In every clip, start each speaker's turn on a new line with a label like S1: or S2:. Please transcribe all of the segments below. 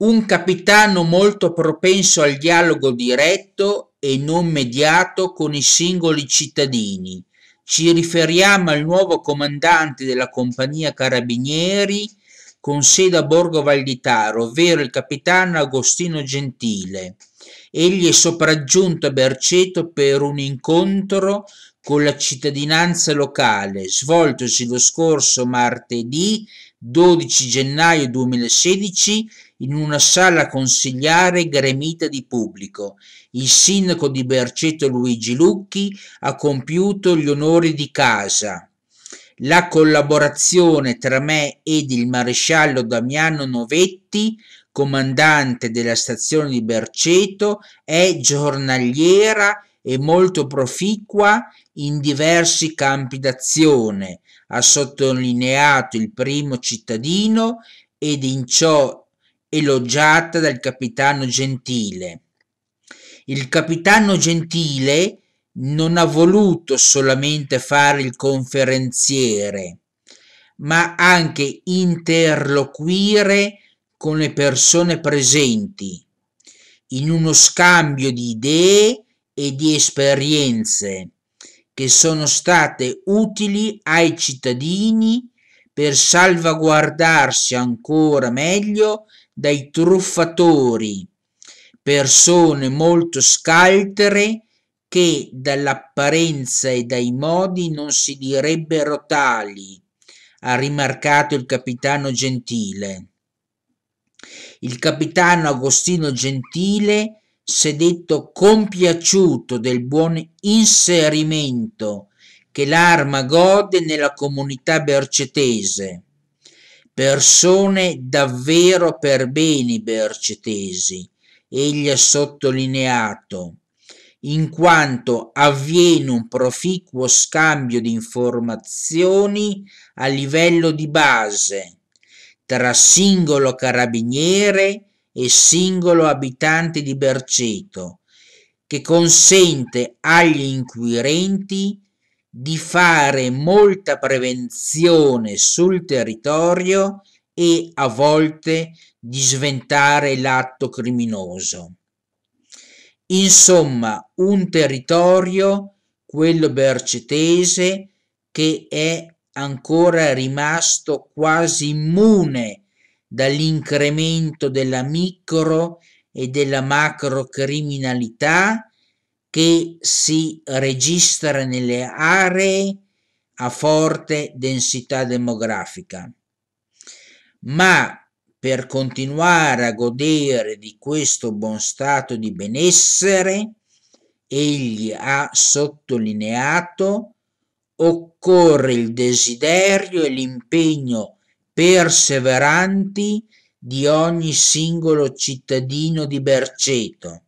S1: un capitano molto propenso al dialogo diretto e non mediato con i singoli cittadini. Ci riferiamo al nuovo comandante della compagnia Carabinieri con sede a Borgo Valditaro, ovvero il capitano Agostino Gentile. Egli è sopraggiunto a Berceto per un incontro con la cittadinanza locale, svoltosi lo scorso martedì 12 gennaio 2016 in una sala consigliare gremita di pubblico. Il sindaco di Berceto Luigi Lucchi ha compiuto gli onori di casa. La collaborazione tra me ed il maresciallo Damiano Novetti, comandante della stazione di Berceto, è giornaliera e molto proficua in diversi campi d'azione, ha sottolineato il primo cittadino ed in ciò elogiata dal capitano Gentile. Il capitano Gentile non ha voluto solamente fare il conferenziere, ma anche interloquire con le persone presenti in uno scambio di idee e di esperienze che sono state utili ai cittadini per salvaguardarsi ancora meglio dai truffatori, persone molto scaltere che dall'apparenza e dai modi non si direbbero tali, ha rimarcato il capitano Gentile. Il capitano Agostino Gentile s'è detto compiaciuto del buon inserimento che l'arma gode nella comunità bercetese. Persone davvero per beni bercetesi, egli ha sottolineato, in quanto avviene un proficuo scambio di informazioni a livello di base tra singolo carabiniere e e singolo abitante di Berceto, che consente agli inquirenti di fare molta prevenzione sul territorio e a volte di sventare l'atto criminoso. Insomma, un territorio, quello bercetese, che è ancora rimasto quasi immune dall'incremento della micro e della macro criminalità che si registra nelle aree a forte densità demografica. Ma per continuare a godere di questo buon stato di benessere, egli ha sottolineato, occorre il desiderio e l'impegno perseveranti di ogni singolo cittadino di Berceto,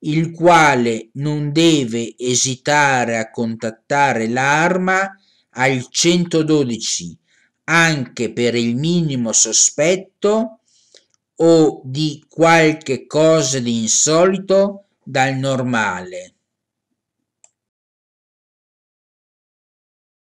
S1: il quale non deve esitare a contattare l'arma al 112 anche per il minimo sospetto o di qualche cosa di insolito dal normale.